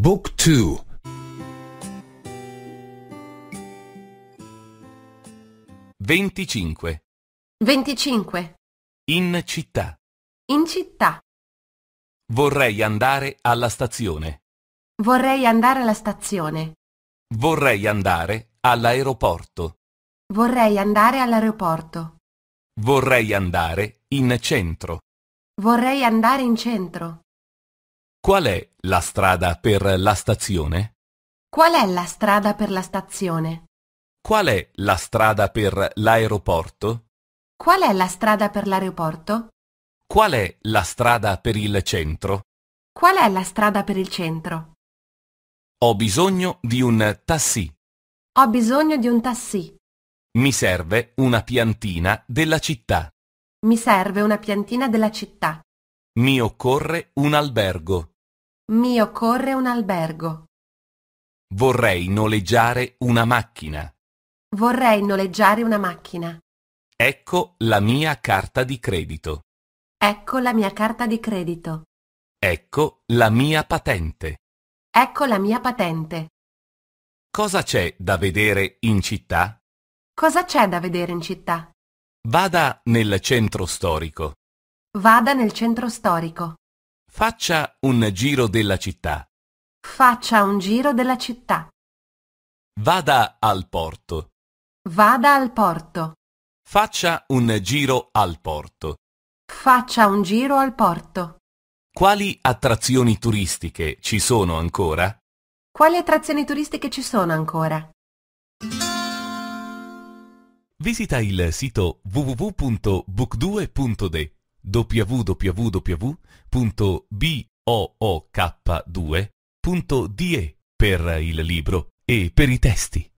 Book 2 25 25 In città In città Vorrei andare alla stazione Vorrei andare alla stazione Vorrei andare all'aeroporto Vorrei andare all'aeroporto Vorrei andare in centro Vorrei andare in centro Qual è la strada per la stazione? Qual è la strada per la stazione? Qual è la strada per l'aeroporto? Qual è la strada per l'aeroporto? Qual è la strada per il centro? Qual è la strada per il centro? Ho bisogno di un tassì. Ho bisogno di un tassì. Mi serve una piantina della città. Mi serve una piantina della città. Mi occorre un albergo. Mi occorre un albergo. Vorrei noleggiare una macchina. Vorrei noleggiare una macchina. Ecco la mia carta di credito. Ecco la mia carta di credito. Ecco la mia patente. Ecco la mia patente. Cosa c'è da vedere in città? Cosa c'è da vedere in città? Vada nel centro storico. Vada nel centro storico. Faccia un giro della città. Faccia un giro della città. Vada al porto. Vada al porto. Faccia un giro al porto. Faccia un giro al porto. Quali attrazioni turistiche ci sono ancora? Quali attrazioni turistiche ci sono ancora? Visita il sito www.book2.de www.book2.de per il libro e per i testi.